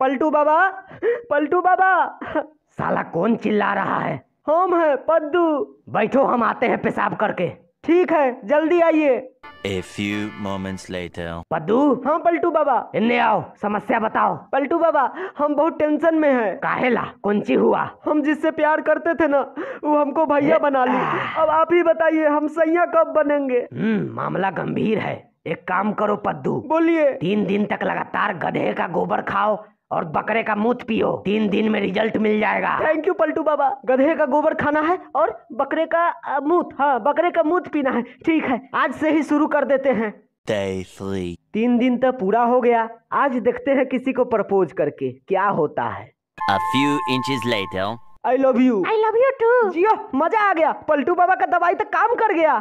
पलटू बाबा पलटू बाबा साला कौन चिल्ला रहा है हम है पद्दू बैठो हम आते हैं पेशाब करके ठीक है जल्दी आइए A few moments later. पद्दू हाँ पलटू बाबा इन्ने आओ समस्या बताओ पलटू बाबा हम बहुत टेंशन में हैं काहेला कुंची हुआ हम जिससे प्यार करते थे ना वो हमको भैया बना ली अब आप ही बताइए हम सैया कब बनेंगे हम्म, मामला गंभीर है एक काम करो पद्दू बोलिए तीन दिन तक लगातार गधे का गोबर खाओ और बकरे का मूत पियो तीन दिन में रिजल्ट मिल जाएगा थैंक यू पलटू बाबा गधे का गोबर खाना है और बकरे का मूत हाँ बकरे का मूत पीना है ठीक है आज से ही शुरू कर देते हैं तीन दिन तो पूरा हो गया आज देखते हैं किसी को प्रपोज करके क्या होता है A few inches later. I love you I love you too जियो मजा आ गया पलटू बाबा का दवाई तो काम कर गया